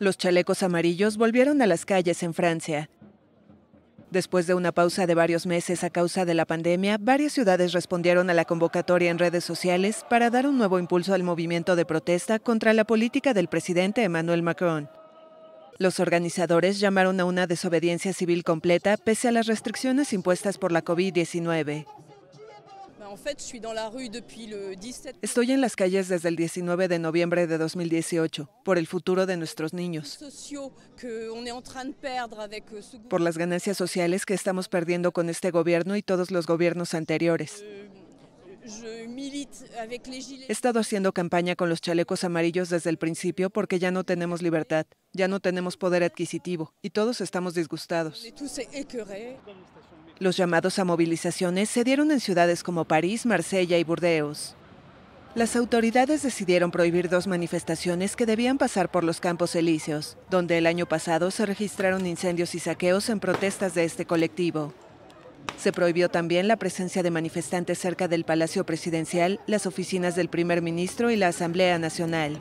Los chalecos amarillos volvieron a las calles en Francia. Después de una pausa de varios meses a causa de la pandemia, varias ciudades respondieron a la convocatoria en redes sociales para dar un nuevo impulso al movimiento de protesta contra la política del presidente Emmanuel Macron. Los organizadores llamaron a una desobediencia civil completa pese a las restricciones impuestas por la COVID-19. Estoy en las calles desde el 19 de noviembre de 2018 por el futuro de nuestros niños, euh, por las ganancias sociales que estamos perdiendo con este gobierno y todos los gobiernos anteriores. Euh, He estado haciendo campaña con los chalecos amarillos desde el principio porque ya no tenemos libertad, ya no tenemos poder adquisitivo y todos estamos disgustados. Los llamados a movilizaciones se dieron en ciudades como París, Marsella y Burdeos. Las autoridades decidieron prohibir dos manifestaciones que debían pasar por los Campos Elíseos, donde el año pasado se registraron incendios y saqueos en protestas de este colectivo. Se prohibió también la presencia de manifestantes cerca del Palacio Presidencial, las oficinas del primer ministro y la Asamblea Nacional.